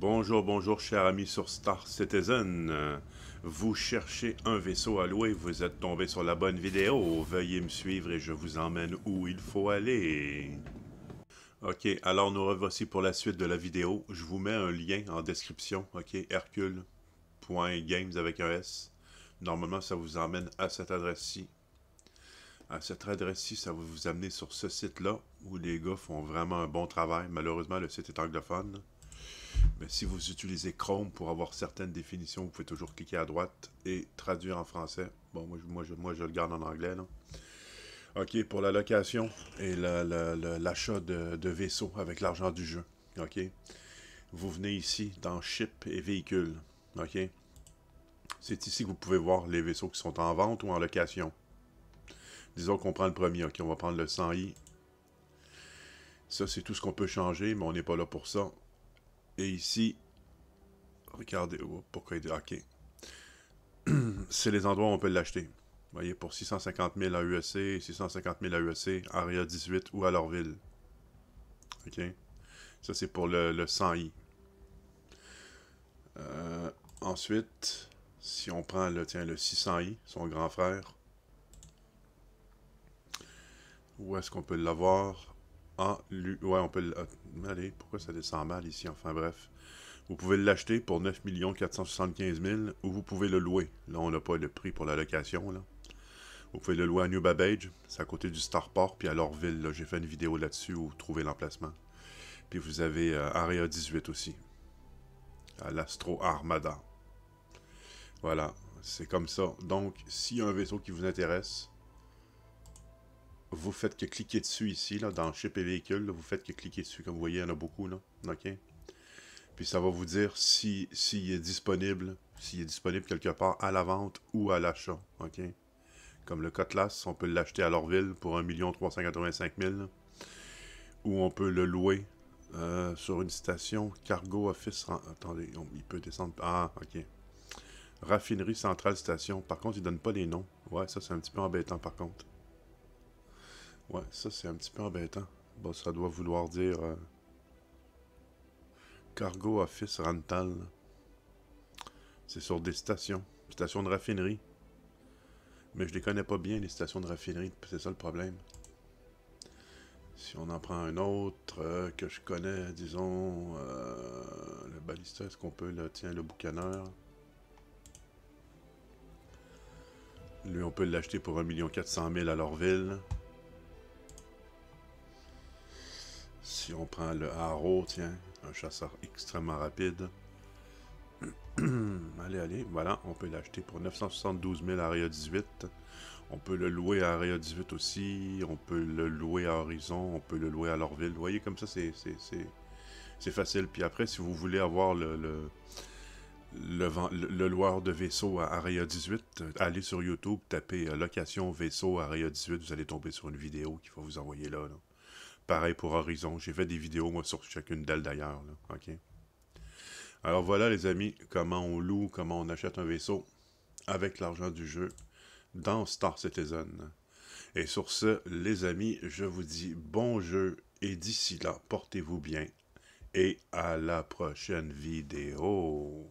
Bonjour, bonjour, chers amis sur Star Citizen. Vous cherchez un vaisseau à louer, vous êtes tombé sur la bonne vidéo. Veuillez me suivre et je vous emmène où il faut aller. Ok, alors nous revoici pour la suite de la vidéo. Je vous mets un lien en description, ok, hercule.games avec un S. Normalement, ça vous emmène à cette adresse-ci. À cette adresse-ci, ça va vous amener sur ce site-là, où les gars font vraiment un bon travail. Malheureusement, le site est anglophone. Mais si vous utilisez Chrome pour avoir certaines définitions, vous pouvez toujours cliquer à droite et traduire en français. Bon, moi, je, moi, moi, je le garde en anglais. Là. OK, pour la location et l'achat de, vaisseaux avec l'argent du jeu. OK. Vous venez ici dans Ship et Véhicules. OK. C'est ici que vous pouvez voir les vaisseaux qui sont en vente ou en location. Disons qu'on prend le premier. OK, on va prendre le 100i. Ça, c'est tout ce qu'on peut changer, mais on n'est pas là pour ça. Et ici, regardez, oh, pourquoi il dit, ok. C'est les endroits où on peut l'acheter. Vous voyez, pour 650 000 à USC, 650 000 à USC, Aria 18 ou à leur ville. OK? Ça, c'est pour le, 100i. Euh, ensuite, si on prend le, tiens, le 600i, son grand frère, où est-ce qu'on peut l'avoir ah, Ouais, on peut le. Ah, allez, pourquoi ça descend mal ici? Enfin, bref. Vous pouvez l'acheter pour 9 475 000 ou vous pouvez le louer. Là, on n'a pas le prix pour la location, là. Vous pouvez le louer à New Babbage, c'est à côté du Starport, puis à Lorville. J'ai fait une vidéo là-dessus où trouver l'emplacement. Puis vous avez euh, Area 18 aussi, à l'Astro Armada. Voilà, c'est comme ça. Donc, s'il y a un vaisseau qui vous intéresse, vous faites que cliquer dessus ici, là, dans Ship et Véhicules, vous faites que cliquer dessus, comme vous voyez, il y en a beaucoup, là. OK? Puis ça va vous dire s'il si, est disponible, s'il est disponible quelque part à la vente ou à l'achat. OK? Comme le Cotlas, on peut l'acheter à Lorville pour 1 385 000. Ou on peut le louer euh, sur une station Cargo Office. Attendez, il peut descendre. Ah, OK. Raffinerie Centrale Station. Par contre, il ne donne pas les noms. Ouais, ça, c'est un petit peu embêtant, par contre. Ouais, ça c'est un petit peu embêtant. Bon, ça doit vouloir dire... Euh, cargo Office Rental. C'est sur des stations. Stations de raffinerie. Mais je les connais pas bien, les stations de raffinerie. C'est ça le problème. Si on en prend un autre euh, que je connais, disons... Euh, le balista, est-ce qu'on peut le... Tiens, le boucaneur. Lui, on peut l'acheter pour 1 400 000 à leur ville. si on prend le Haro, tiens, un chasseur extrêmement rapide. allez, allez, voilà, on peut l'acheter pour 972 000 Aria 18. On peut le louer à 18 aussi, on peut le louer à Horizon, on peut le louer à Lorville. Vous voyez, comme ça, c'est facile. Puis après, si vous voulez avoir le, le, le, loueur de vaisseau à Aria 18, euh, allez sur YouTube, tapez euh, location vaisseau Aria 18, vous allez tomber sur une vidéo qui va vous envoyer là. Pareil pour Horizon. J'ai fait des vidéos, sur chacune d'elles d'ailleurs. OK? Alors voilà, les amis, comment on loue, comment on achète un vaisseau avec l'argent du jeu dans Star Citizen. Et sur ce, les amis, je vous dis bon jeu et d'ici là, portez-vous bien et à la prochaine vidéo.